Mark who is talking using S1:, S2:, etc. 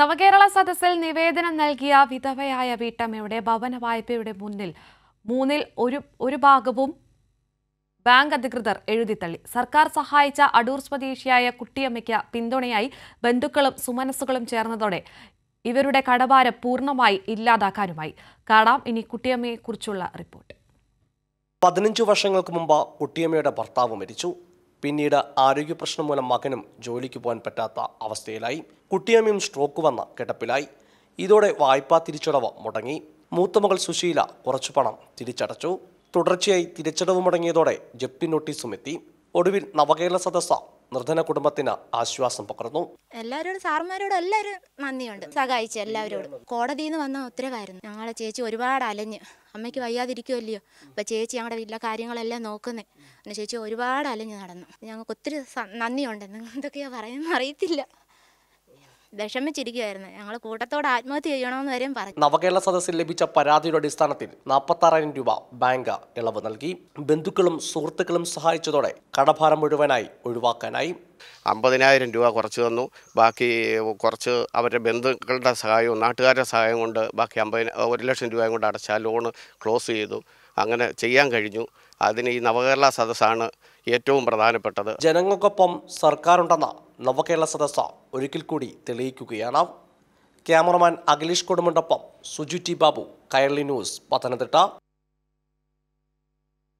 S1: നവകേരള സദസ്സിൽ നിവേദനം നൽകിയ വിധവയായ വീട്ടമ്മയുടെ ഭവന വായ്പയുടെ മുന്നിൽ മൂന്നിൽ ഒരു ഒരു ഭാഗവും ബാങ്ക് അധികൃതർ എഴുതിത്തള്ളി സർക്കാർ സഹായിച്ച അടൂർ സ്വദേശിയായ കുട്ടിയമ്മയ്ക്ക് പിന്തുണയായി ബന്ധുക്കളും സുമനസ്സുകളും ചേർന്നതോടെ ഇവരുടെ കടഭാരം പൂർണ്ണമായി ഇല്ലാതാക്കാനുമായി കാണാം ഇനി കുട്ടിയമ്മയെക്കുറിച്ചുള്ള റിപ്പോർട്ട്
S2: പതിനഞ്ചു വർഷങ്ങൾക്ക് മുമ്പ് കുട്ടിയമ്മയുടെ ഭർത്താവ് മരിച്ചു പിന്നീട് ആരോഗ്യ പ്രശ്നം മൂലം മകനും ജോലിക്ക് പോകാൻ പറ്റാത്ത അവസ്ഥയിലായി കുട്ടിയമ്മയും സ്ട്രോക്ക് വന്ന കിടപ്പിലായി ഇതോടെ വായ്പാ തിരിച്ചടവ് മുടങ്ങി മൂത്തമകൾ സുശീല കുറച്ചു പണം തിരിച്ചടച്ചു തുടർച്ചയായി തിരിച്ചടവ് മുടങ്ങിയതോടെ ജപ്തി നോട്ടീസും എത്തി ഒടുവിൽ നവകേരള സദസ്സ നിർധന കുടുംബത്തിന് ആശ്വാസം പകർന്നു
S3: എല്ലാവരോടും സാർമാരോട് എല്ലാവരും നന്ദിയുണ്ട് സഹായിച്ചു എല്ലാവരോടും കോടതിയിൽ നിന്ന് വന്ന ഉത്തരവായിരുന്നു ഞങ്ങളെ ചേച്ചി ഒരുപാട് അലഞ്ഞ് അമ്മയ്ക്ക് വയ്യാതിരിക്കുമല്ലയോ അപ്പൊ ചേച്ചി ഞങ്ങളുടെ വീട്ടിലെ കാര്യങ്ങളെല്ലാം നോക്കുന്നേ പിന്നെ ചേച്ചി ഒരുപാട് അലഞ്ഞ് നടന്നു ഞങ്ങൾക്ക് ഒത്തിരി നന്ദിയുണ്ട് എന്തൊക്കെയാ പറയുന്നത് അറിയത്തില്ല വിഷമിച്ചിരിക്കുകയായിരുന്നു ഞങ്ങൾ കൂട്ടത്തോട് ആത്മഹത്യ ചെയ്യണമെന്ന് വരെയും പറഞ്ഞു
S2: നവകേരള സദസ്സിൽ ലഭിച്ച പരാതിയുടെ അടിസ്ഥാനത്തിൽ നാൽപ്പത്താറായിരം രൂപ ബാങ്ക് ഇളവ് നൽകി ബന്ധുക്കളും സുഹൃത്തുക്കളും സഹായിച്ചതോടെ കടഭാരം മുഴുവനായി ഒഴിവാക്കാനായി
S4: അമ്പതിനായിരം രൂപ കുറച്ച് തന്നു ബാക്കി കുറച്ച് അവരുടെ ബന്ധുക്കളുടെ സഹായവും നാട്ടുകാരുടെ സഹായം കൊണ്ട് ബാക്കി അമ്പതിന ഒരു ലക്ഷം രൂപയും കൊണ്ട് അടച്ചാൽ ലോണ് ക്ലോസ് ചെയ്തു അങ്ങനെ ചെയ്യാൻ കഴിഞ്ഞു അതിന് ഈ നവകേരള സദസ്സാണ്
S2: ഏറ്റവും പ്രധാനപ്പെട്ടത് ജനങ്ങൾക്കൊപ്പം സർക്കാരുണ്ടെന്ന നവകേരള സദസ്സ ഒരിക്കൽ കൂടി തെളിയിക്കുകയാണ് ക്യാമറമാൻ അഖിലേഷ് കൊടുമുണ്ടൊപ്പം സുജു ടി ബാബു കയർലി ന്യൂസ് പത്തനംതിട്ട